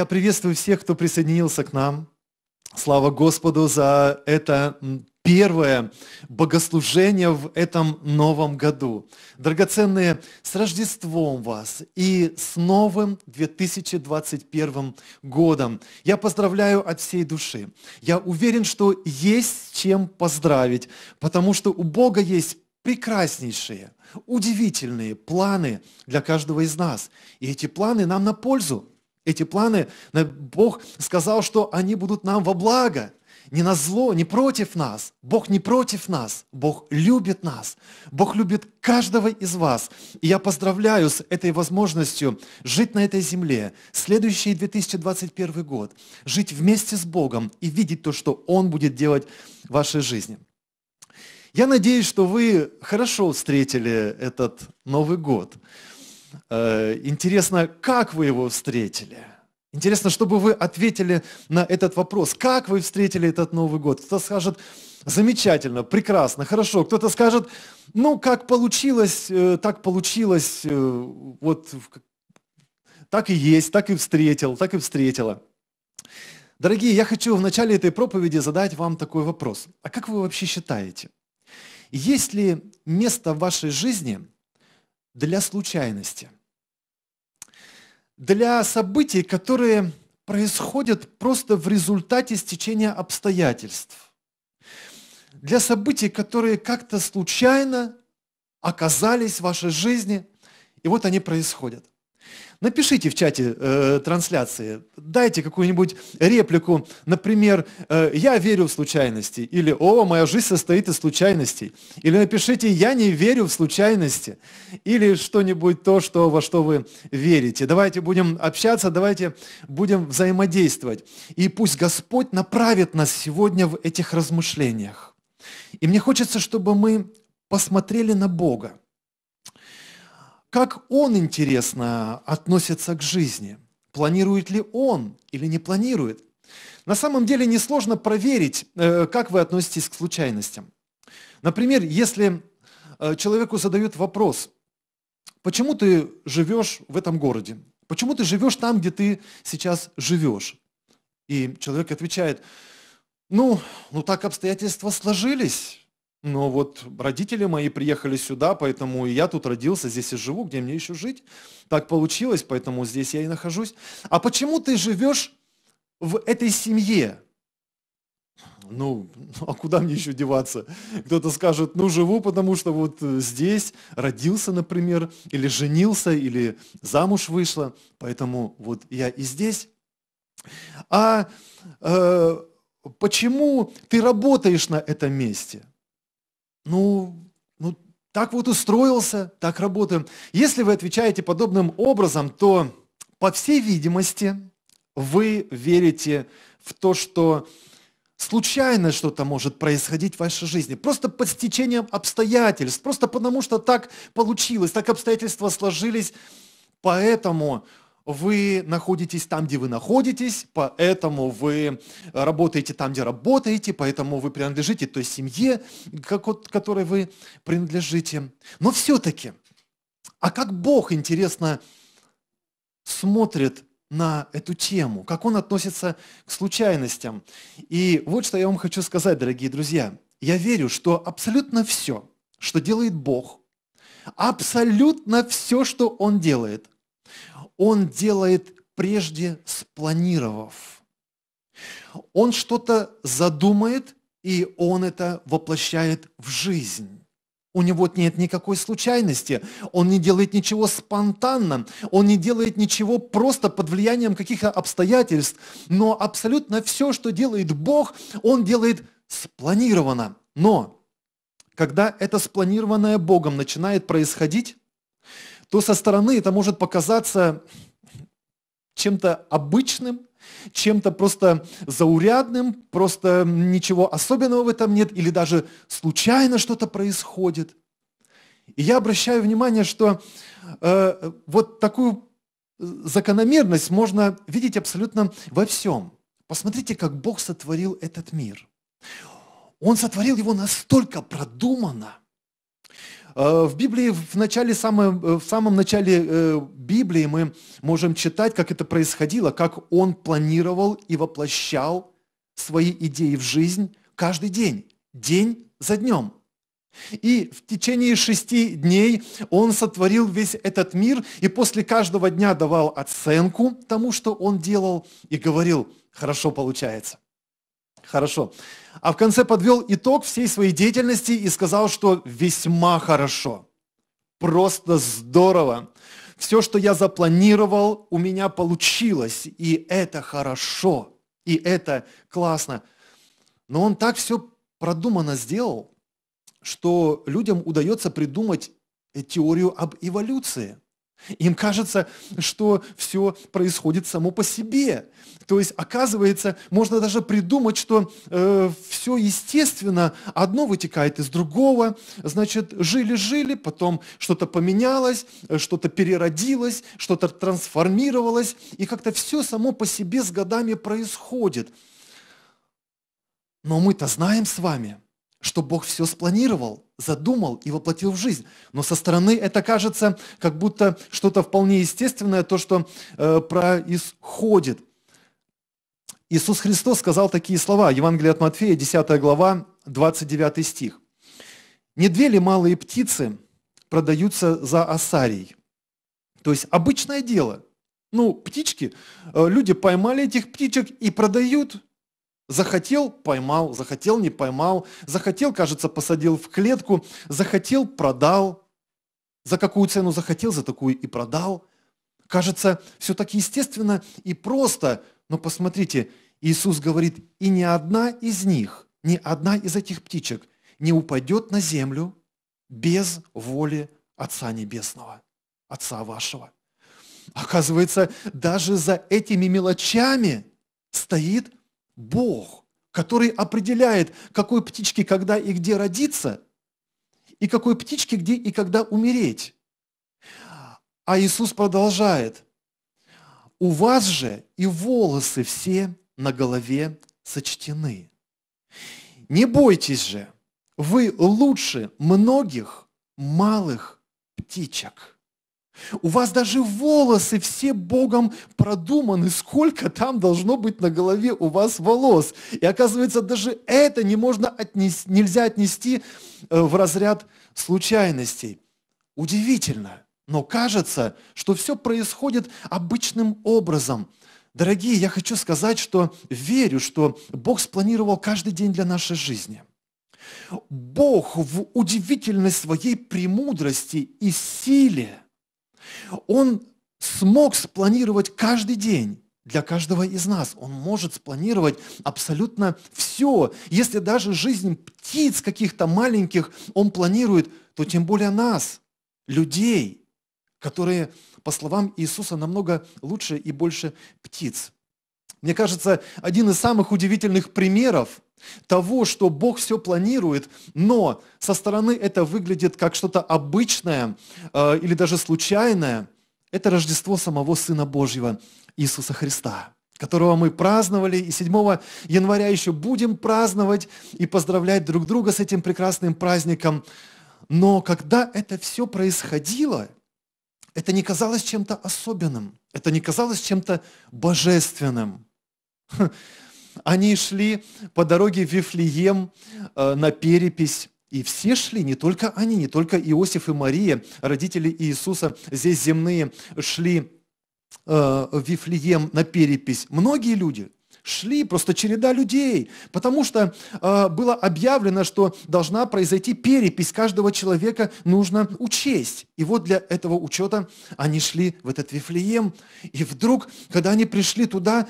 Я приветствую всех, кто присоединился к нам. Слава Господу за это первое богослужение в этом новом году. Драгоценные, с Рождеством вас и с новым 2021 годом. Я поздравляю от всей души. Я уверен, что есть чем поздравить, потому что у Бога есть прекраснейшие, удивительные планы для каждого из нас. И эти планы нам на пользу. Эти планы, Бог сказал, что они будут нам во благо, не на зло, не против нас. Бог не против нас. Бог любит нас. Бог любит каждого из вас. И я поздравляю с этой возможностью жить на этой земле следующий 2021 год, жить вместе с Богом и видеть то, что Он будет делать в вашей жизни. Я надеюсь, что вы хорошо встретили этот Новый год. Э, интересно, как вы его встретили? Интересно, чтобы вы ответили на этот вопрос. Как вы встретили этот Новый год? Кто скажет, замечательно, прекрасно, хорошо. Кто-то скажет, ну, как получилось, э, так получилось, э, вот так и есть, так и встретил, так и встретила. Дорогие, я хочу в начале этой проповеди задать вам такой вопрос. А как вы вообще считаете, есть ли место в вашей жизни, для случайности, для событий, которые происходят просто в результате стечения обстоятельств, для событий, которые как-то случайно оказались в вашей жизни, и вот они происходят. Напишите в чате э, трансляции, дайте какую-нибудь реплику, например, э, «Я верю в случайности» или «О, моя жизнь состоит из случайностей», или напишите «Я не верю в случайности», или что-нибудь то, что, во что вы верите. Давайте будем общаться, давайте будем взаимодействовать. И пусть Господь направит нас сегодня в этих размышлениях. И мне хочется, чтобы мы посмотрели на Бога. Как он, интересно, относится к жизни? Планирует ли он или не планирует? На самом деле несложно проверить, э, как вы относитесь к случайностям. Например, если э, человеку задают вопрос, почему ты живешь в этом городе? Почему ты живешь там, где ты сейчас живешь? И человек отвечает, ну, ну так обстоятельства сложились, но вот родители мои приехали сюда, поэтому и я тут родился, здесь и живу, где мне еще жить. Так получилось, поэтому здесь я и нахожусь. А почему ты живешь в этой семье? ну, а куда мне еще деваться? Кто-то скажет, ну, живу, потому что вот здесь родился, например, или женился, или замуж вышла, поэтому вот я и здесь. А э, почему ты работаешь на этом месте? ну, ну, так вот устроился, так работаем. Если вы отвечаете подобным образом, то, по всей видимости, вы верите в то, что случайно что-то может происходить в вашей жизни, просто под стечением обстоятельств, просто потому что так получилось, так обстоятельства сложились, поэтому вы находитесь там, где вы находитесь, поэтому вы работаете там, где работаете, поэтому вы принадлежите той семье, к которой вы принадлежите. Но все-таки, а как Бог, интересно, смотрит на эту тему, как он относится к случайностям. И вот что я вам хочу сказать, дорогие друзья. Я верю, что абсолютно все, что делает Бог, абсолютно все, что Он делает, он делает прежде спланировав. Он что-то задумает, и он это воплощает в жизнь. У него нет никакой случайности, он не делает ничего спонтанно, он не делает ничего просто под влиянием каких-то обстоятельств, но абсолютно все, что делает Бог, он делает спланированно. Но когда это спланированное Богом начинает происходить, то со стороны это может показаться чем-то обычным, чем-то просто заурядным, просто ничего особенного в этом нет, или даже случайно что-то происходит. И я обращаю внимание, что э, вот такую закономерность можно видеть абсолютно во всем. Посмотрите, как Бог сотворил этот мир. Он сотворил его настолько продуманно, Э, в Библии, в, начале, э, в самом начале э, Библии мы можем читать, как это происходило, как он планировал и воплощал свои идеи в жизнь каждый день, день за днем. И в течение шести дней он сотворил весь этот мир и после каждого дня давал оценку тому, что он делал, и говорил, хорошо получается – Хорошо. А в конце подвел итог всей своей деятельности и сказал, что весьма хорошо. Просто здорово. Все, что я запланировал, у меня получилось. И это хорошо. И это классно. Но он так все продуманно сделал, что людям удается придумать теорию об эволюции. Им кажется, что все происходит само по себе. То есть, оказывается, можно даже придумать, что э, все естественно, одно вытекает из другого. Значит, жили-жили, потом что-то поменялось, э, что-то переродилось, что-то трансформировалось, и как-то все само по себе с годами происходит. Но мы-то знаем с вами, что Бог все спланировал – задумал и воплотил в жизнь. Но со стороны это кажется как будто что-то вполне естественное, то, что э, происходит. Иисус Христос сказал такие слова, Евангелие от Матфея, 10 глава, 29 стих. «Не две ли малые птицы продаются за осарий?» То есть обычное дело. Ну, птички, э, люди поймали этих птичек и продают Захотел – поймал, захотел – не поймал, захотел, кажется, посадил в клетку, захотел – продал. За какую цену захотел, за такую и продал. Кажется, все так естественно и просто, но посмотрите, Иисус говорит, и ни одна из них, ни одна из этих птичек не упадет на землю без воли Отца Небесного, Отца вашего. Оказывается, даже за этими мелочами стоит Бог, который определяет, какой птичке когда и где родиться, и какой птичке где и когда умереть. А Иисус продолжает. У вас же и волосы все на голове сочтены. Не бойтесь же, вы лучше многих малых птичек. У вас даже волосы все Богом продуманы, сколько там должно быть на голове у вас волос. И оказывается, даже это не можно отнести, нельзя отнести э, в разряд случайностей. Удивительно, но кажется, что все происходит обычным образом. Дорогие, я хочу сказать, что верю, что Бог спланировал каждый день для нашей жизни – Бог в удивительной своей премудрости и силе он смог спланировать каждый день для каждого из нас. Он может спланировать абсолютно все. Если даже жизнь птиц каких-то маленьких он планирует, то тем более нас, людей, которые, по словам Иисуса, намного лучше и больше птиц. Мне кажется, один из самых удивительных примеров того, что Бог все планирует, но со стороны это выглядит как что-то обычное э, или даже случайное, это Рождество самого Сына Божьего Иисуса Христа, которого мы праздновали, и 7 января еще будем праздновать и поздравлять друг друга с этим прекрасным праздником. Но когда это все происходило, это не казалось чем-то особенным, это не казалось чем-то божественным. Они шли по дороге в Вифлеем э, на перепись. И все шли, не только они, не только Иосиф и Мария, родители Иисуса, здесь земные, шли э, в Вифлеем на перепись. Многие люди, шли, просто череда людей, потому что э, было объявлено, что должна произойти перепись, каждого человека нужно учесть. И вот для этого учета они шли в этот Вифлеем, и вдруг, когда они пришли туда,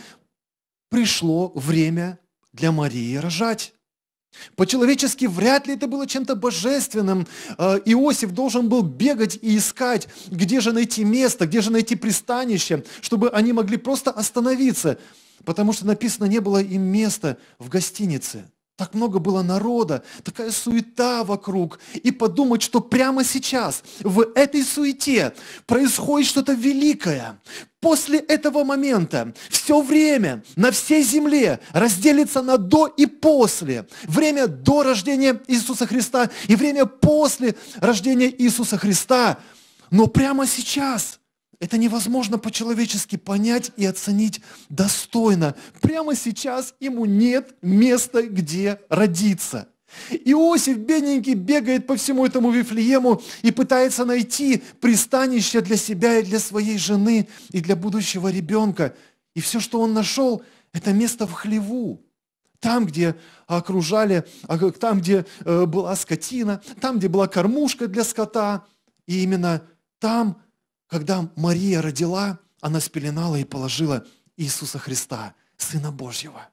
пришло время для Марии рожать. По-человечески вряд ли это было чем-то божественным. Э, Иосиф должен был бегать и искать, где же найти место, где же найти пристанище, чтобы они могли просто остановиться, потому что написано, не было им места в гостинице. Так много было народа, такая суета вокруг. И подумать, что прямо сейчас, в этой суете, происходит что-то великое, после этого момента все время на всей земле разделится на до и после. Время до рождения Иисуса Христа и время после рождения Иисуса Христа. Но прямо сейчас это невозможно по-человечески понять и оценить достойно. Прямо сейчас ему нет места, где родиться. Иосиф бедненький бегает по всему этому Вифлеему и пытается найти пристанище для себя и для своей жены и для будущего ребенка. И все, что он нашел, это место в хлеву. Там, где окружали, а, там, где э, была скотина, там, где была кормушка для скота. И именно там, когда Мария родила, она спеленала и положила Иисуса Христа, Сына Божьего.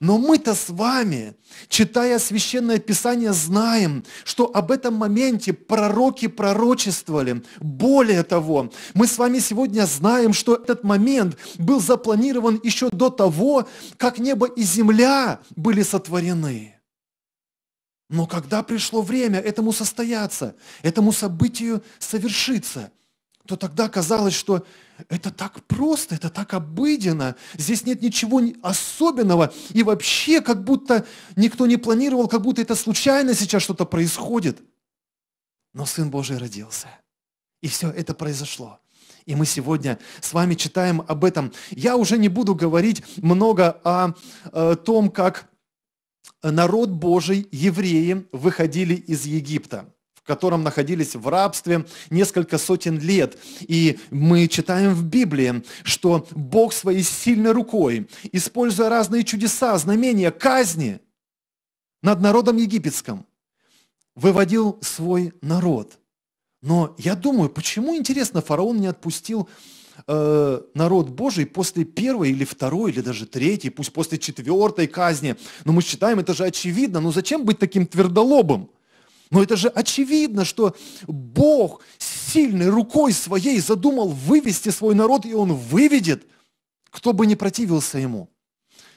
Но мы-то с вами, читая Священное Писание, знаем, что об этом моменте пророки пророчествовали. Более того, мы с вами сегодня знаем, что этот момент был запланирован еще до того, как небо и земля были сотворены. Но когда пришло время этому состояться, этому событию совершиться, то тогда казалось, что это так просто, это так обыденно, здесь нет ничего особенного, и вообще как будто никто не планировал, как будто это случайно сейчас что-то происходит. Но Сын Божий родился, и все это произошло. И мы сегодня с вами читаем об этом. Я уже не буду говорить много о, о э, том, как народ Божий, евреи, выходили из Египта котором находились в рабстве несколько сотен лет. И мы читаем в Библии, что Бог своей сильной рукой, используя разные чудеса, знамения, казни над народом египетским, выводил свой народ. Но я думаю, почему, интересно, фараон не отпустил э, народ Божий после первой или второй, или даже третьей, пусть после четвертой казни. Но ну, мы считаем, это же очевидно. Но зачем быть таким твердолобым? Но это же очевидно, что Бог сильной рукой своей задумал вывести свой народ, и он выведет, кто бы не противился ему.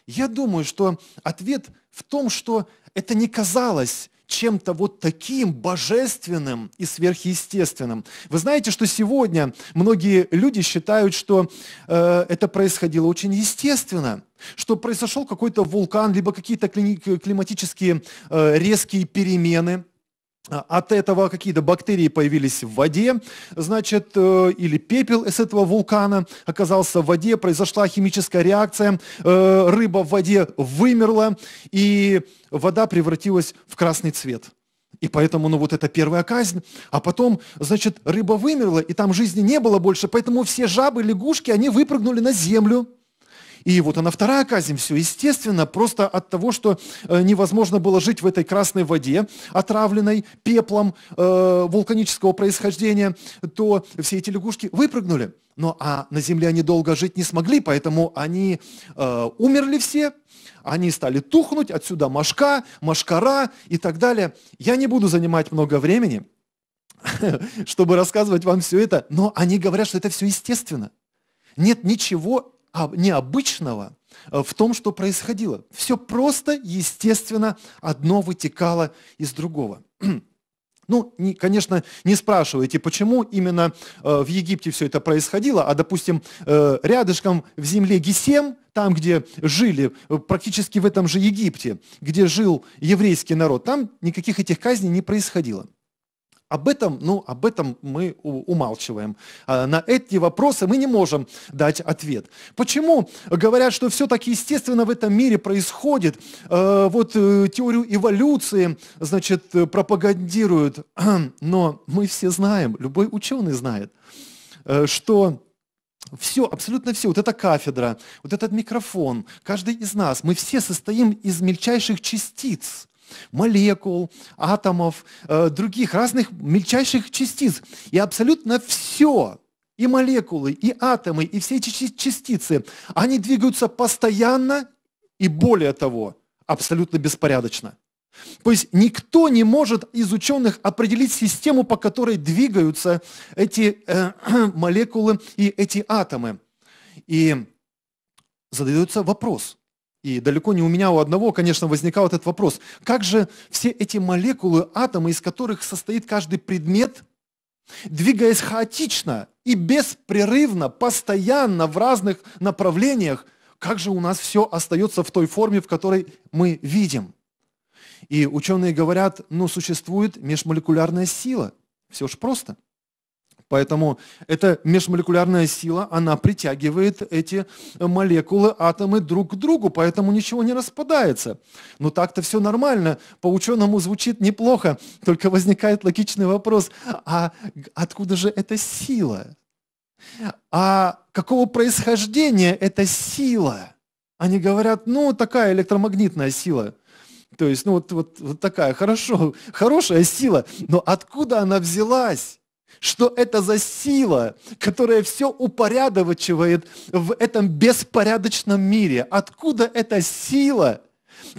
Я думаю, что ответ в том, что это не казалось чем-то вот таким божественным и сверхъестественным. Вы знаете, что сегодня многие люди считают, что э, это происходило очень естественно, что произошел какой-то вулкан, либо какие-то климатические э, резкие перемены – а, от этого какие-то бактерии появились в воде, значит, э, или пепел из этого вулкана оказался в воде, произошла химическая реакция, э, рыба в воде вымерла, и вода превратилась в красный цвет. И поэтому, ну вот это первая казнь. А потом, значит, рыба вымерла, и там жизни не было больше, поэтому все жабы, лягушки, они выпрыгнули на землю – и вот она вторая казнь, все естественно, просто от того, что э, невозможно было жить в этой красной воде, отравленной пеплом э, вулканического происхождения, то все эти лягушки выпрыгнули. Но а на земле они долго жить не смогли, поэтому они э, умерли все, они стали тухнуть, отсюда мошка, мошкара и так далее. Я не буду занимать много времени, чтобы рассказывать вам все это, но они говорят, что это все естественно. Нет ничего необычного э, в том, что происходило. Все просто, естественно, одно вытекало из другого. Ну, не, конечно, не спрашивайте, почему именно э, в Египте все это происходило, а, допустим, э, рядышком в земле Гесем, там, где жили, э, практически в этом же Египте, где жил еврейский народ, там никаких этих казней не происходило. Об этом, ну, об этом мы умалчиваем. А на эти вопросы мы не можем дать ответ. Почему говорят, что все-таки естественно в этом мире происходит? Э, вот э, теорию эволюции, значит, э, пропагандируют. Но мы все знаем, любой ученый знает, что все, абсолютно все, вот эта кафедра, вот этот микрофон, каждый из нас, мы все состоим из мельчайших частиц – молекул, атомов, э, других разных мельчайших частиц. И абсолютно все, и молекулы, и атомы, и все эти частицы, они двигаются постоянно и более того, абсолютно беспорядочно. То есть никто не может из ученых определить систему, по которой двигаются эти э, молекулы и эти атомы. И задается вопрос, и далеко не у меня, а у одного, конечно, возникал этот вопрос. Как же все эти молекулы, атомы, из которых состоит каждый предмет, двигаясь хаотично и беспрерывно, постоянно в разных направлениях, как же у нас все остается в той форме, в которой мы видим? И ученые говорят, ну, существует межмолекулярная сила. Все же просто. Поэтому эта межмолекулярная сила, она притягивает эти э, молекулы, атомы друг к другу, поэтому ничего не распадается. Но так-то все нормально, по-ученому звучит неплохо, только возникает логичный вопрос, а откуда же эта сила? А какого происхождения эта сила? Они говорят, ну, такая электромагнитная сила – то есть, ну вот, вот, вот такая, хорошо, хорошая сила, но откуда она взялась? что это за сила, которая все упорядочивает в этом беспорядочном мире. Откуда эта сила?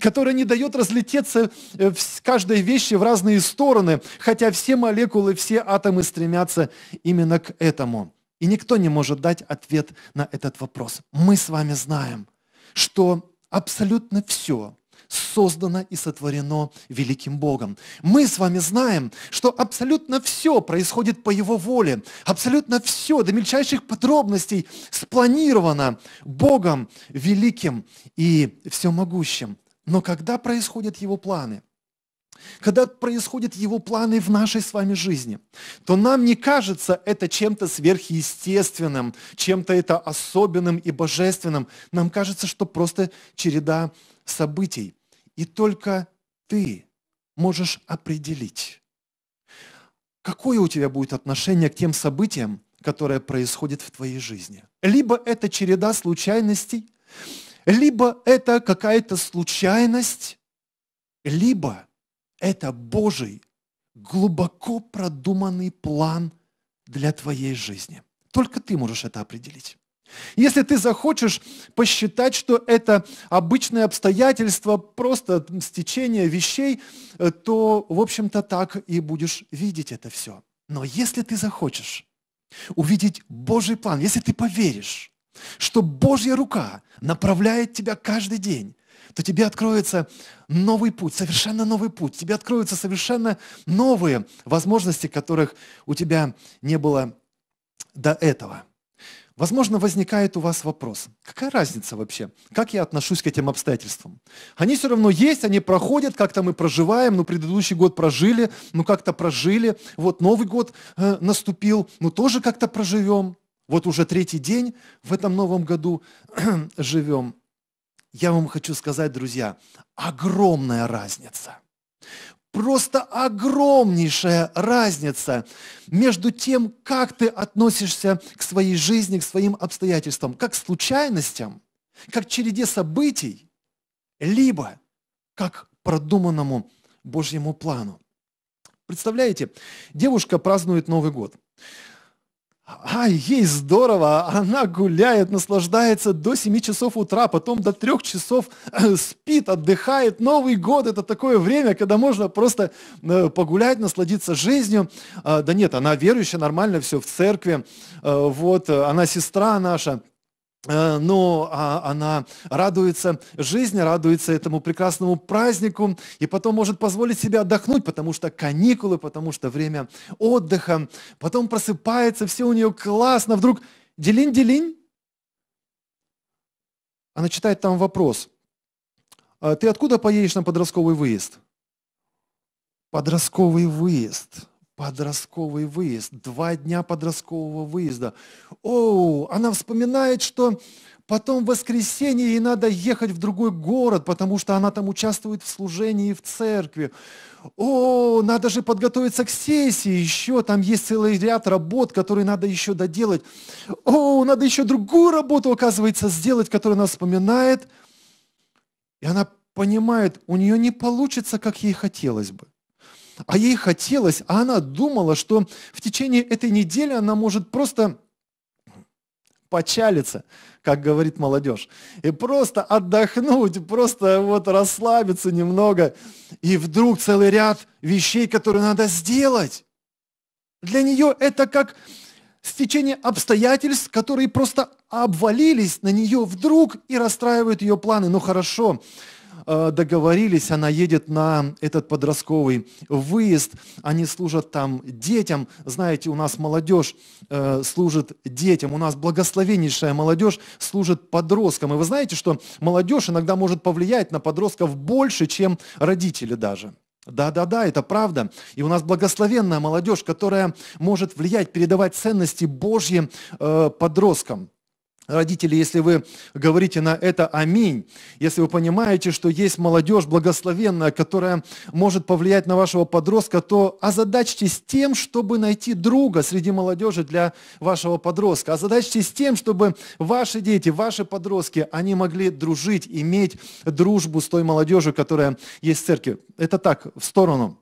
которая не дает разлететься э, в каждой вещи в разные стороны, хотя все молекулы, все атомы стремятся именно к этому. И никто не может дать ответ на этот вопрос. Мы с вами знаем, что абсолютно все, создано и сотворено великим Богом. Мы с вами знаем, что абсолютно все происходит по Его воле, абсолютно все до мельчайших подробностей спланировано Богом великим и всемогущим. Но когда происходят Его планы – когда происходят Его планы в нашей с вами жизни, то нам не кажется это чем-то сверхъестественным, чем-то это особенным и божественным. Нам кажется, что просто череда событий. И только ты можешь определить, какое у тебя будет отношение к тем событиям, которые происходят в твоей жизни. Либо это череда случайностей, либо это какая-то случайность, либо это Божий глубоко продуманный план для твоей жизни. Только ты можешь это определить. Если ты захочешь посчитать, что это обычное обстоятельство, просто стечение вещей, э, то, в общем-то, так и будешь видеть это все. Но если ты захочешь увидеть Божий план, если ты поверишь, что Божья рука направляет тебя каждый день, то тебе откроется новый путь, совершенно новый путь. Тебе откроются совершенно новые возможности, которых у тебя не было до этого. Возможно, возникает у вас вопрос, какая разница вообще, как я отношусь к этим обстоятельствам? Они все равно есть, они проходят, как-то мы проживаем, ну предыдущий год прожили, ну как-то прожили, вот Новый год э, наступил, ну тоже как-то проживем, вот уже третий день в этом новом году живем. Я вам хочу сказать, друзья, огромная разница просто огромнейшая разница между тем, как ты относишься к своей жизни, к своим обстоятельствам, как к случайностям, как к череде событий, либо как к продуманному Божьему плану. Представляете, девушка празднует Новый год. А, ей здорово, она гуляет, наслаждается до 7 часов утра, потом до 3 часов э, спит, отдыхает. Новый год – это такое время, когда можно просто э, погулять, насладиться жизнью. А, да нет, она верующая, нормально все в церкви. Э, вот, она сестра наша – Э, но а, она радуется жизни, радуется этому прекрасному празднику, и потом может позволить себе отдохнуть, потому что каникулы, потому что время отдыха, потом просыпается, все у нее классно, вдруг делинь-делинь, она читает там вопрос, «А ты откуда поедешь на подростковый выезд? Подростковый выезд – подростковый выезд, два дня подросткового выезда. О, она вспоминает, что потом в воскресенье ей надо ехать в другой город, потому что она там участвует в служении в церкви. О, надо же подготовиться к сессии еще, там есть целый ряд работ, которые надо еще доделать. О, надо еще другую работу, оказывается, сделать, которую она вспоминает. И она понимает, у нее не получится, как ей хотелось бы а ей хотелось, а она думала, что в течение этой недели она может просто почалиться, как говорит молодежь, и просто отдохнуть, просто вот расслабиться немного. И вдруг целый ряд вещей, которые надо сделать. Для нее это как стечение обстоятельств, которые просто обвалились на нее вдруг и расстраивают ее планы. Ну хорошо, Э, договорились, она едет на этот подростковый выезд, они служат там детям. Знаете, у нас молодежь э, служит детям, у нас благословеннейшая молодежь служит подросткам. И вы знаете, что молодежь иногда может повлиять на подростков больше, чем родители даже. Да-да-да, это правда. И у нас благословенная молодежь, которая может влиять, передавать ценности Божьи э, подросткам. Родители, если вы говорите на это «Аминь», если вы понимаете, что есть молодежь благословенная, которая может повлиять на вашего подростка, то озадачьтесь тем, чтобы найти друга среди молодежи для вашего подростка. Озадачьтесь тем, чтобы ваши дети, ваши подростки, они могли дружить, иметь дружбу с той молодежью, которая есть в церкви. Это так, в сторону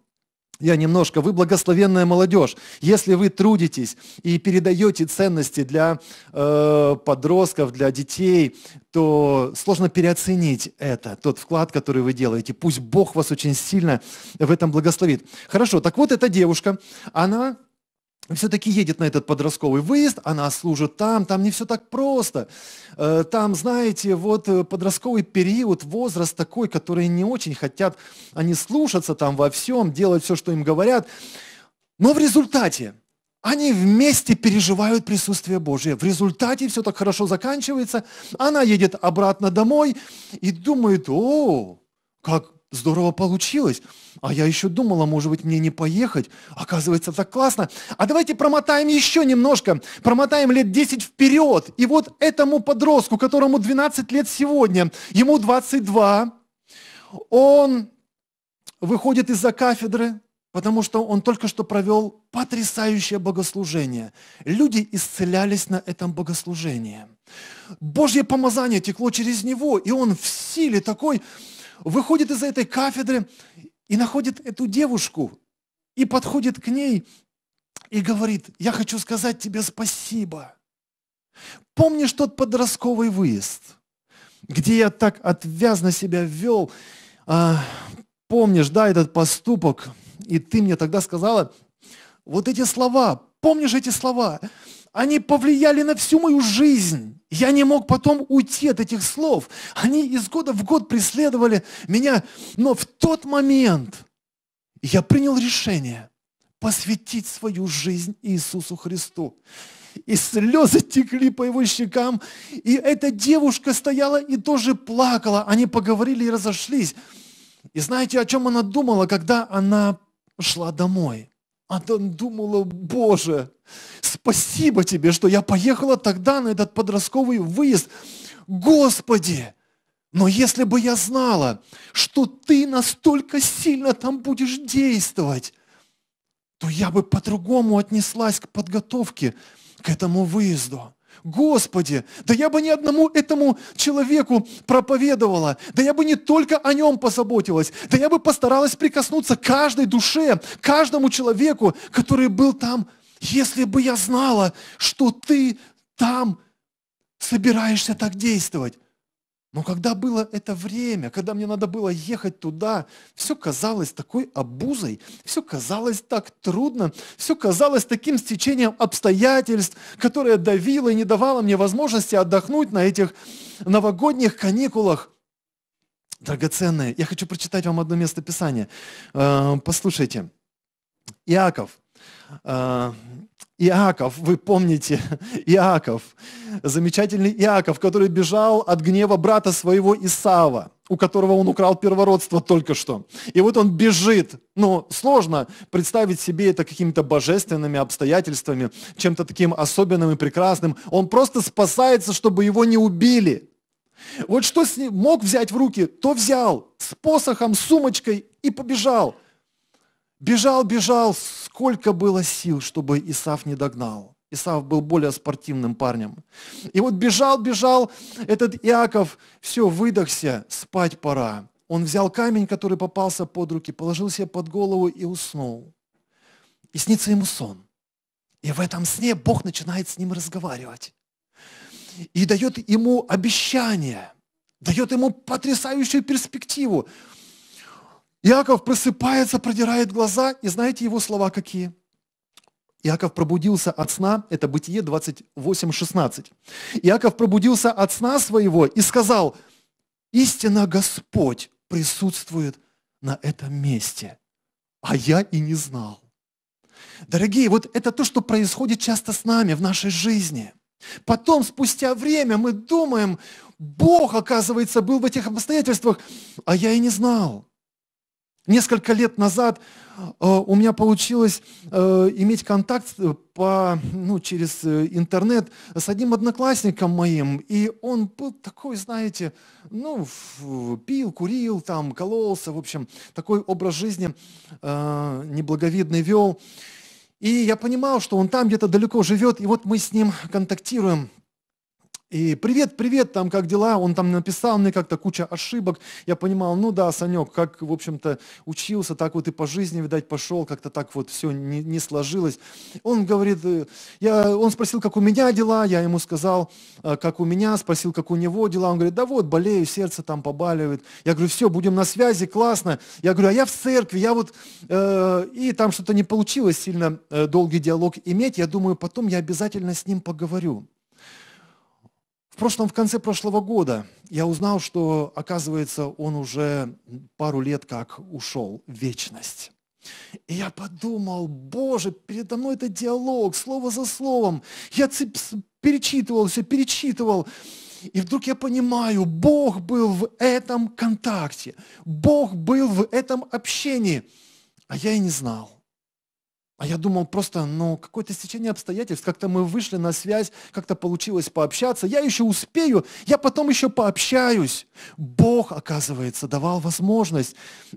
я немножко, вы благословенная молодежь. Если вы трудитесь и передаете ценности для э, подростков, для детей, то сложно переоценить это, тот вклад, который вы делаете. Пусть Бог вас очень сильно в этом благословит. Хорошо, так вот эта девушка, она все-таки едет на этот подростковый выезд, она служит там, там не все так просто. Э, там, знаете, вот э, подростковый период, возраст такой, которые не очень хотят, они слушаться там во всем, делать все, что им говорят. Но в результате они вместе переживают присутствие Божье. В результате все так хорошо заканчивается. Она едет обратно домой и думает, о, как здорово получилось. А я еще думала, может быть, мне не поехать. Оказывается, так классно. А давайте промотаем еще немножко, промотаем лет 10 вперед. И вот этому подростку, которому 12 лет сегодня, ему 22, он выходит из-за кафедры, потому что он только что провел потрясающее богослужение. Люди исцелялись на этом богослужении. Божье помазание текло через него, и он в силе такой, выходит из этой кафедры и находит эту девушку, и подходит к ней и говорит, я хочу сказать тебе спасибо. Помнишь тот подростковый выезд, где я так отвязно себя вел? А, помнишь, да, этот поступок? И ты мне тогда сказала вот эти слова, помнишь эти слова? Они повлияли на всю мою жизнь. Я не мог потом уйти от этих слов. Они из года в год преследовали меня. Но в тот момент я принял решение посвятить свою жизнь Иисусу Христу. И слезы текли по его щекам. И эта девушка стояла и тоже плакала. Они поговорили и разошлись. И знаете, о чем она думала, когда она шла домой? Она думала, Боже, спасибо тебе, что я поехала тогда на этот подростковый выезд. Господи, но если бы я знала, что ты настолько сильно там будешь действовать, то я бы по-другому отнеслась к подготовке к этому выезду. Господи, да я бы ни одному этому человеку проповедовала, да я бы не только о нем позаботилась, да я бы постаралась прикоснуться каждой душе, каждому человеку, который был там, если бы я знала, что ты там собираешься так действовать. Но когда было это время, когда мне надо было ехать туда, все казалось такой обузой, все казалось так трудно, все казалось таким стечением обстоятельств, которое давило и не давало мне возможности отдохнуть на этих новогодних каникулах. Драгоценные, я хочу прочитать вам одно место Писания. Э, послушайте, Иаков, э, Иаков, вы помните, Иаков, замечательный Иаков, который бежал от гнева брата своего Исава, у которого он украл первородство только что. И вот он бежит. Ну, сложно представить себе это какими-то божественными обстоятельствами, чем-то таким особенным и прекрасным. Он просто спасается, чтобы его не убили. Вот что с ним мог взять в руки, то взял с посохом, сумочкой и побежал – Бежал, бежал, сколько было сил, чтобы Исаф не догнал. Исаав был более спортивным парнем. И вот бежал, бежал этот Иаков, все, выдохся, спать пора. Он взял камень, который попался под руки, положил себе под голову и уснул. И снится ему сон. И в этом сне Бог начинает с ним разговаривать. И дает ему обещание, дает ему потрясающую перспективу. Иаков просыпается, продирает глаза, и знаете его слова какие? Иаков пробудился от сна, это Бытие 28:16. Иаков пробудился от сна своего и сказал, «Истинно Господь присутствует на этом месте, а я и не знал». Дорогие, вот это то, что происходит часто с нами в нашей жизни. Потом, спустя время, мы думаем, Бог, оказывается, был в этих обстоятельствах, а я и не знал. Несколько лет назад э, у меня получилось э, иметь контакт э, по, ну, через интернет с одним одноклассником моим. И он был такой, знаете, ну, пил, курил, там, кололся, в общем, такой образ жизни неблаговидный вел. И я понимал, что он там где-то далеко живет, и вот мы с ним контактируем. И привет, привет, там как дела? Он там написал мне как-то куча ошибок. Я понимал, ну да, Санек, как, в общем-то, учился, так вот и по жизни, видать, пошел, как-то так вот все не, не сложилось. Он говорит, э, я, он спросил, как у меня дела, я ему сказал, э, как у меня, спросил, как у него дела. Он говорит, да вот, болею, сердце там побаливает. Я говорю, все, будем на связи, классно. Я говорю, а я в церкви, я вот, э, и там что-то не получилось сильно э, долгий диалог иметь. Я думаю, потом я обязательно с ним поговорю прошлом, в конце прошлого года я узнал, что, оказывается, он уже пару лет как ушел в вечность. И я подумал, Боже, передо мной это диалог, слово за словом. Я перечитывал все, перечитывал. И вдруг я понимаю, Бог был в этом контакте, Бог был в этом общении, а я и не знал. А я думал просто, ну, какое-то стечение обстоятельств, как-то мы вышли на связь, как-то получилось пообщаться, я еще успею, я потом еще пообщаюсь. Бог, оказывается, давал возможность.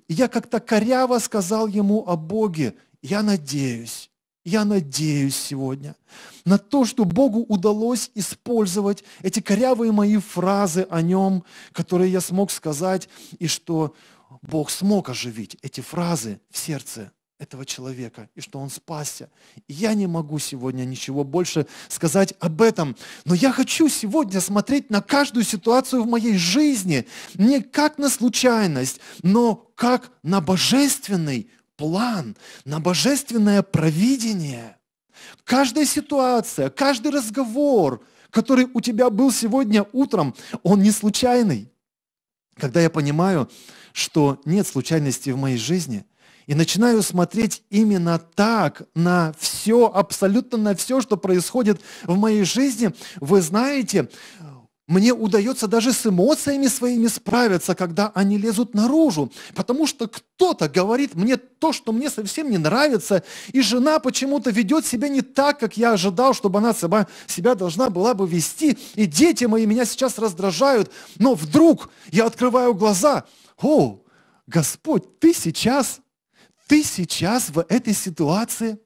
я как-то коряво сказал ему о Боге, я надеюсь, я надеюсь сегодня на то, что Богу удалось использовать эти корявые мои фразы о нем, которые я смог сказать, и что Бог смог оживить эти фразы в сердце этого человека, и что он спасся. И я не могу сегодня ничего больше сказать об этом, но я хочу сегодня смотреть на каждую ситуацию в моей жизни не как на случайность, но как на божественный план, на божественное провидение. Каждая ситуация, каждый разговор, который у тебя был сегодня утром, он не случайный. Когда я понимаю, что нет случайности в моей жизни – и начинаю смотреть именно так на все, абсолютно на все, что происходит в моей жизни. Вы знаете, мне удается даже с эмоциями своими справиться, когда они лезут наружу, потому что кто-то говорит мне то, что мне совсем не нравится, и жена почему-то ведет себя не так, как я ожидал, чтобы она себя себя должна была бы вести, и дети мои меня сейчас раздражают, но вдруг я открываю глаза, о, Господь, ты сейчас ты сейчас в этой ситуации,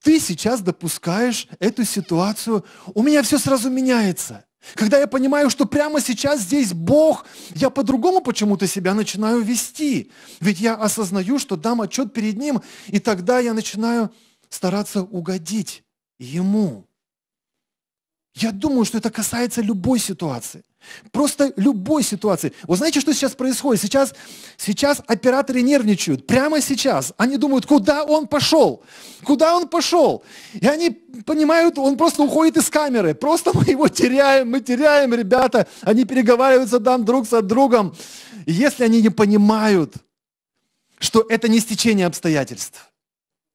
ты сейчас допускаешь эту ситуацию, у меня все сразу меняется. Когда я понимаю, что прямо сейчас здесь Бог, я по-другому почему-то себя начинаю вести. Ведь я осознаю, что дам отчет перед Ним, и тогда я начинаю стараться угодить Ему. Я думаю, что это касается любой ситуации. Просто любой ситуации. Вы знаете, что сейчас происходит? Сейчас, сейчас операторы нервничают. Прямо сейчас. Они думают, куда он пошел? Куда он пошел? И они понимают, он просто уходит из камеры. Просто мы его теряем, мы теряем, ребята. Они переговариваются там друг с другом. И если они не понимают, что это не стечение обстоятельств,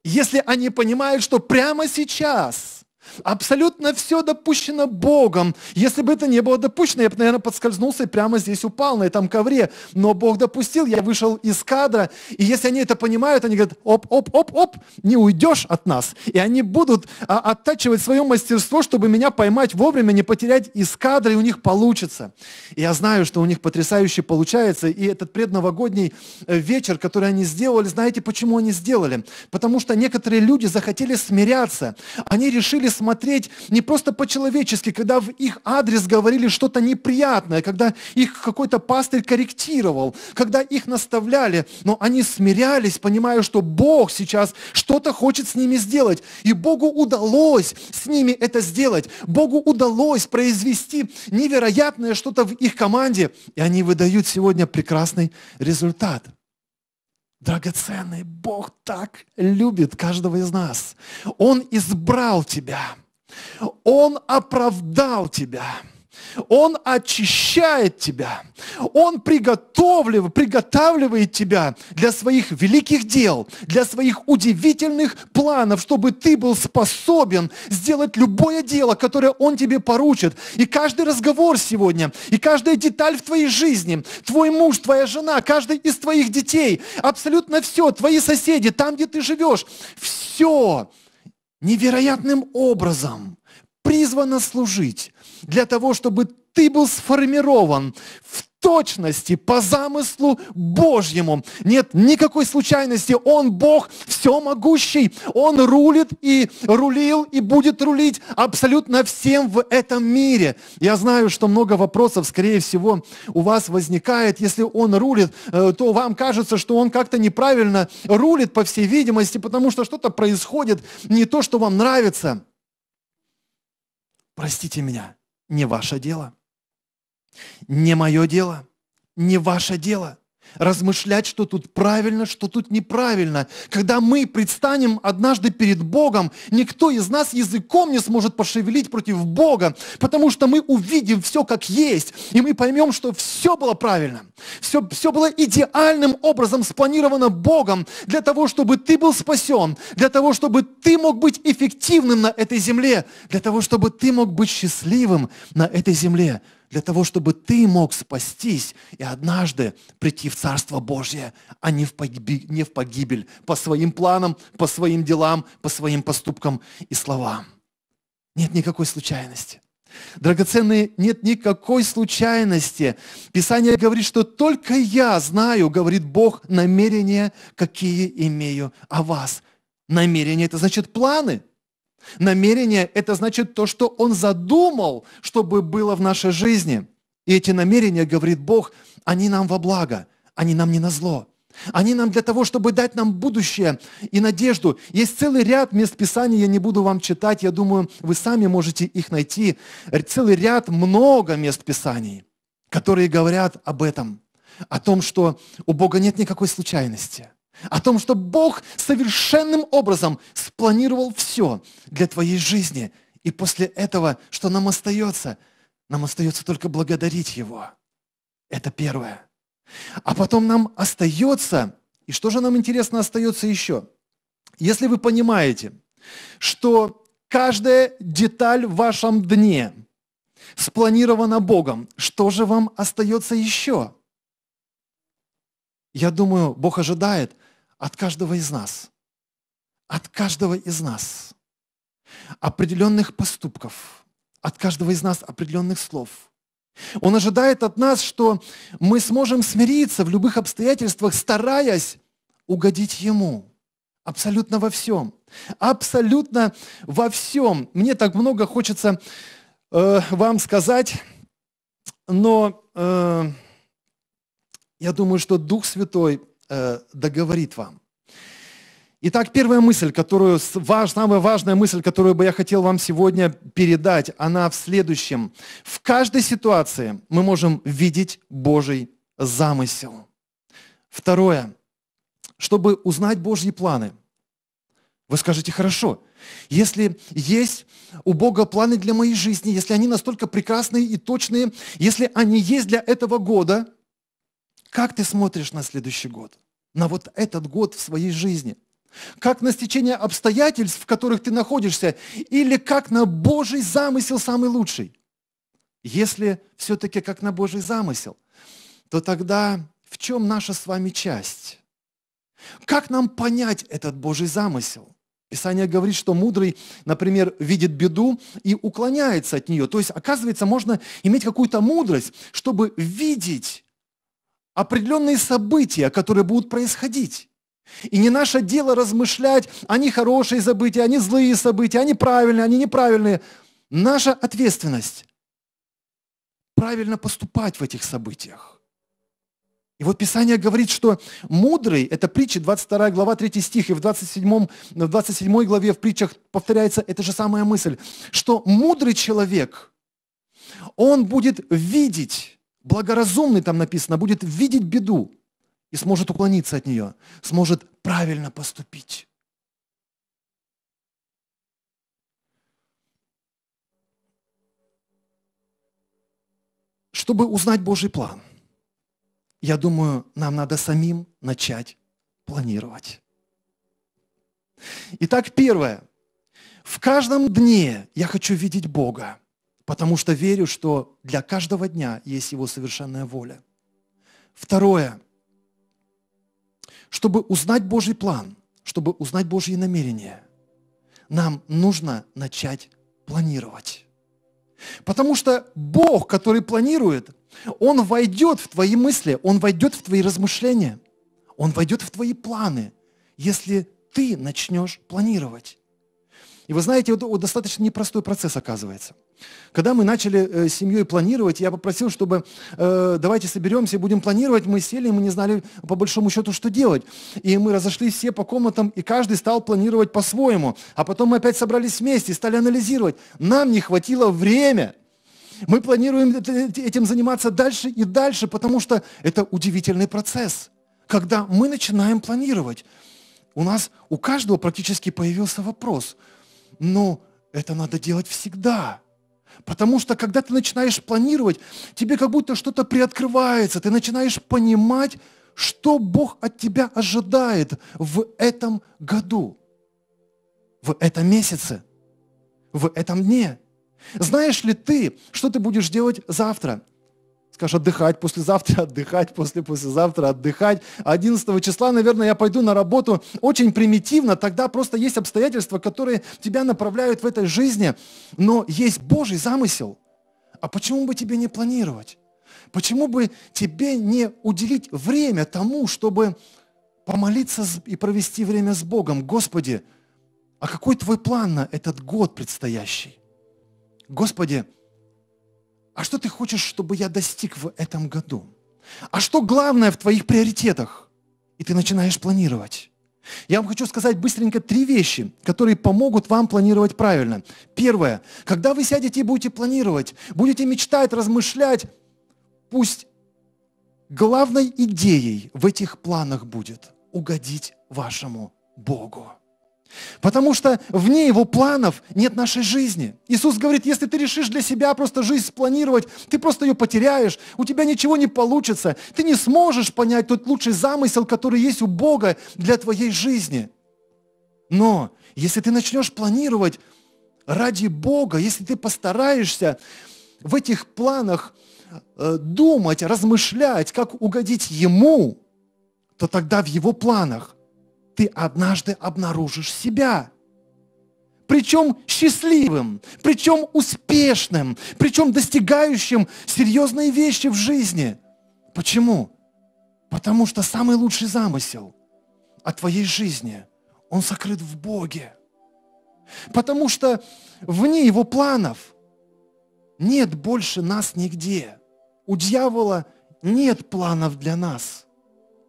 если они понимают, что прямо сейчас – Абсолютно все допущено Богом. Если бы это не было допущено, я бы, наверное, подскользнулся и прямо здесь упал, на этом ковре. Но Бог допустил, я вышел из кадра. И если они это понимают, они говорят, оп-оп-оп-оп, не уйдешь от нас. И они будут а, оттачивать свое мастерство, чтобы меня поймать вовремя, не потерять из кадра, и у них получится. И я знаю, что у них потрясающе получается. И этот предновогодний э, вечер, который они сделали, знаете, почему они сделали? Потому что некоторые люди захотели смиряться. Они решили смотреть не просто по-человечески, когда в их адрес говорили что-то неприятное, когда их какой-то пастырь корректировал, когда их наставляли, но они смирялись, понимая, что Бог сейчас что-то хочет с ними сделать. И Богу удалось с ними это сделать. Богу удалось произвести невероятное что-то в их команде, и они выдают сегодня прекрасный результат – Драгоценный Бог так любит каждого из нас. Он избрал тебя. Он оправдал тебя. Он очищает тебя. Он приготовлив, приготавливает тебя для своих великих дел, для своих удивительных планов, чтобы ты был способен сделать любое дело, которое Он тебе поручит. И каждый разговор сегодня, и каждая деталь в твоей жизни, твой муж, твоя жена, каждый из твоих детей, абсолютно все, твои соседи, там, где ты живешь, все невероятным образом призвано служить для того, чтобы ты был сформирован в точности, по замыслу Божьему. Нет никакой случайности. Он Бог всемогущий. Он рулит и рулил и будет рулить абсолютно всем в этом мире. Я знаю, что много вопросов, скорее всего, у вас возникает. Если Он рулит, э, то вам кажется, что Он как-то неправильно рулит, по всей видимости, потому что что-то происходит не то, что вам нравится. Простите меня не ваше дело. Не мое дело, не ваше дело размышлять, что тут правильно, что тут неправильно. Когда мы предстанем однажды перед Богом, никто из нас языком не сможет пошевелить против Бога, потому что мы увидим все как есть, и мы поймем, что все было правильно, все, все было идеальным образом спланировано Богом для того, чтобы ты был спасен, для того, чтобы ты мог быть эффективным на этой земле, для того, чтобы ты мог быть счастливым на этой земле для того, чтобы ты мог спастись и однажды прийти в Царство Божье, а не в, погибель, не в погибель по своим планам, по своим делам, по своим поступкам и словам. Нет никакой случайности. Драгоценные, нет никакой случайности. Писание говорит, что только я знаю, говорит Бог, намерения, какие имею о вас. Намерения – это значит планы – Намерение – это значит то, что Он задумал, чтобы было в нашей жизни. И эти намерения, говорит Бог, они нам во благо, они нам не на зло. Они нам для того, чтобы дать нам будущее и надежду. Есть целый ряд мест Писания, я не буду вам читать, я думаю, вы сами можете их найти. Целый ряд, много мест Писаний, которые говорят об этом, о том, что у Бога нет никакой случайности – о том, что Бог совершенным образом спланировал все для твоей жизни. И после этого, что нам остается? Нам остается только благодарить Его. Это первое. А потом нам остается, и что же нам интересно остается еще? Если вы понимаете, что каждая деталь в вашем дне спланирована Богом, что же вам остается еще? Я думаю, Бог ожидает – от каждого из нас, от каждого из нас определенных поступков, от каждого из нас определенных слов. Он ожидает от нас, что мы сможем смириться в любых обстоятельствах, стараясь угодить Ему. Абсолютно во всем. Абсолютно во всем. Мне так много хочется э, вам сказать, но э, я думаю, что Дух Святой Э, договорит вам. Итак, первая мысль, которую, самая важная мысль, которую бы я хотел вам сегодня передать, она в следующем. В каждой ситуации мы можем видеть Божий замысел. Второе. Чтобы узнать Божьи планы, вы скажете, хорошо, если есть у Бога планы для моей жизни, если они настолько прекрасные и точные, если они есть для этого года, как ты смотришь на следующий год? На вот этот год в своей жизни? Как на стечение обстоятельств, в которых ты находишься? Или как на Божий замысел самый лучший? Если все-таки как на Божий замысел, то тогда в чем наша с вами часть? Как нам понять этот Божий замысел? Писание говорит, что мудрый, например, видит беду и уклоняется от нее. То есть, оказывается, можно иметь какую-то мудрость, чтобы видеть определенные события, которые будут происходить. И не наше дело размышлять, они хорошие события, они злые события, они правильные, они неправильные. Наша ответственность – правильно поступать в этих событиях. И вот Писание говорит, что мудрый, это притча 22 глава 3 стих, и в 27, в 27 главе в притчах повторяется эта же самая мысль, что мудрый человек, он будет видеть благоразумный, там написано, будет видеть беду и сможет уклониться от нее, сможет правильно поступить. Чтобы узнать Божий план, я думаю, нам надо самим начать планировать. Итак, первое. В каждом дне я хочу видеть Бога потому что верю, что для каждого дня есть Его совершенная воля. Второе. Чтобы узнать Божий план, чтобы узнать Божьи намерения, нам нужно начать планировать. Потому что Бог, который планирует, Он войдет в твои мысли, Он войдет в твои размышления, Он войдет в твои планы, если ты начнешь планировать. И вы знаете, это вот, достаточно непростой процесс оказывается. Когда мы начали э, семьей планировать, я попросил, чтобы э, давайте соберемся будем планировать. Мы сели, мы не знали по большому счету, что делать. И мы разошлись все по комнатам, и каждый стал планировать по-своему. А потом мы опять собрались вместе и стали анализировать. Нам не хватило времени. Мы планируем этим заниматься дальше и дальше, потому что это удивительный процесс. Когда мы начинаем планировать, у нас у каждого практически появился вопрос – но это надо делать всегда. Потому что когда ты начинаешь планировать, тебе как будто что-то приоткрывается, ты начинаешь понимать, что Бог от тебя ожидает в этом году, в этом месяце, в этом дне. Знаешь ли ты, что ты будешь делать завтра? скажешь, отдыхать послезавтра, отдыхать, после послезавтра отдыхать. 11 числа, наверное, я пойду на работу очень примитивно, тогда просто есть обстоятельства, которые тебя направляют в этой жизни, но есть Божий замысел. А почему бы тебе не планировать? Почему бы тебе не уделить время тому, чтобы помолиться и провести время с Богом? Господи, а какой твой план на этот год предстоящий? Господи, а что ты хочешь, чтобы я достиг в этом году? А что главное в твоих приоритетах? И ты начинаешь планировать. Я вам хочу сказать быстренько три вещи, которые помогут вам планировать правильно. Первое. Когда вы сядете и будете планировать, будете мечтать, размышлять, пусть главной идеей в этих планах будет угодить вашему Богу. Потому что вне его планов нет нашей жизни. Иисус говорит, если ты решишь для себя просто жизнь спланировать, ты просто ее потеряешь, у тебя ничего не получится, ты не сможешь понять тот лучший замысел, который есть у Бога для твоей жизни. Но если ты начнешь планировать ради Бога, если ты постараешься в этих планах э, думать, размышлять, как угодить Ему, то тогда в Его планах ты однажды обнаружишь себя. Причем счастливым, причем успешным, причем достигающим серьезные вещи в жизни. Почему? Потому что самый лучший замысел о твоей жизни, он сокрыт в Боге. Потому что вне его планов нет больше нас нигде. У дьявола нет планов для нас –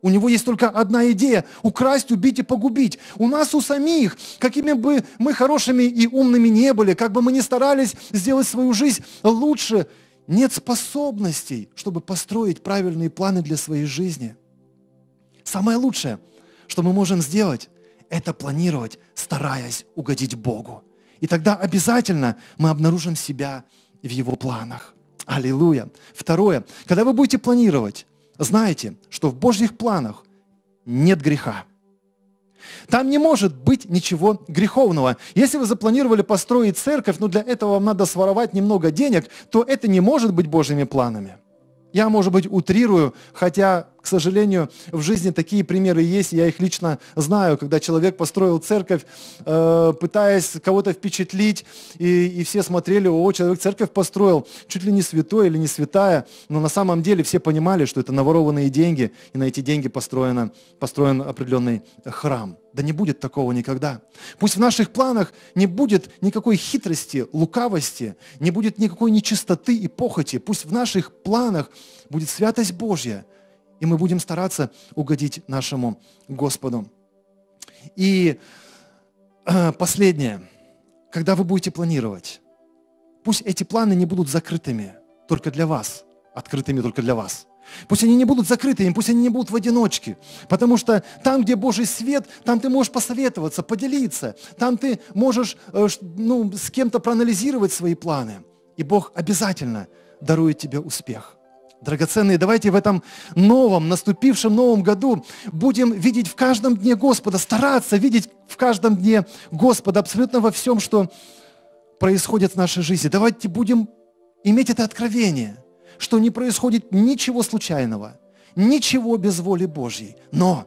у него есть только одна идея – украсть, убить и погубить. У нас у самих, какими бы мы хорошими и умными не были, как бы мы ни старались сделать свою жизнь лучше, нет способностей, чтобы построить правильные планы для своей жизни. Самое лучшее, что мы можем сделать, это планировать, стараясь угодить Богу. И тогда обязательно мы обнаружим себя в Его планах. Аллилуйя. Второе. Когда вы будете планировать, знаете, что в Божьих планах нет греха. Там не может быть ничего греховного. Если вы запланировали построить церковь, но для этого вам надо своровать немного денег, то это не может быть Божьими планами. Я, может быть, утрирую, хотя к сожалению, в жизни такие примеры есть, я их лично знаю, когда человек построил церковь, э, пытаясь кого-то впечатлить, и, и все смотрели, о, человек церковь построил, чуть ли не святой или не святая, но на самом деле все понимали, что это наворованные деньги, и на эти деньги построено, построен определенный храм. Да не будет такого никогда. Пусть в наших планах не будет никакой хитрости, лукавости, не будет никакой нечистоты и похоти. Пусть в наших планах будет святость Божья – и мы будем стараться угодить нашему Господу. И э, последнее. Когда вы будете планировать, пусть эти планы не будут закрытыми только для вас, открытыми только для вас. Пусть они не будут закрытыми, пусть они не будут в одиночке. Потому что там, где Божий свет, там ты можешь посоветоваться, поделиться. Там ты можешь э, ну, с кем-то проанализировать свои планы. И Бог обязательно дарует тебе успех. Драгоценные, давайте в этом новом, наступившем новом году будем видеть в каждом дне Господа, стараться видеть в каждом дне Господа абсолютно во всем, что происходит в нашей жизни. Давайте будем иметь это откровение, что не происходит ничего случайного, ничего без воли Божьей. Но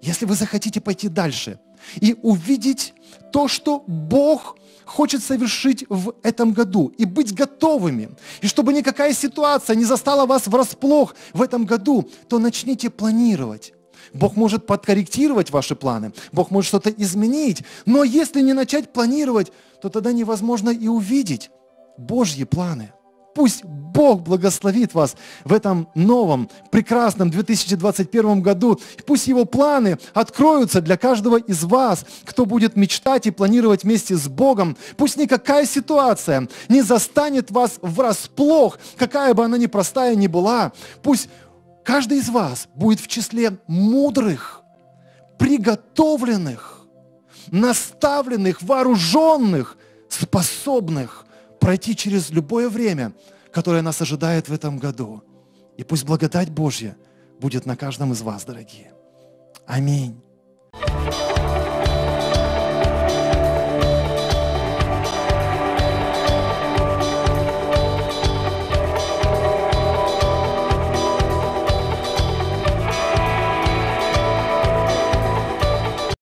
если вы захотите пойти дальше – и увидеть то, что Бог хочет совершить в этом году, и быть готовыми. И чтобы никакая ситуация не застала вас врасплох в этом году, то начните планировать. Бог может подкорректировать ваши планы, Бог может что-то изменить, но если не начать планировать, то тогда невозможно и увидеть Божьи планы. Пусть Бог благословит вас в этом новом, прекрасном 2021 году. И пусть Его планы откроются для каждого из вас, кто будет мечтать и планировать вместе с Богом. Пусть никакая ситуация не застанет вас врасплох, какая бы она ни простая ни была. Пусть каждый из вас будет в числе мудрых, приготовленных, наставленных, вооруженных, способных пройти через любое время – которая нас ожидает в этом году. И пусть благодать Божья будет на каждом из вас, дорогие. Аминь.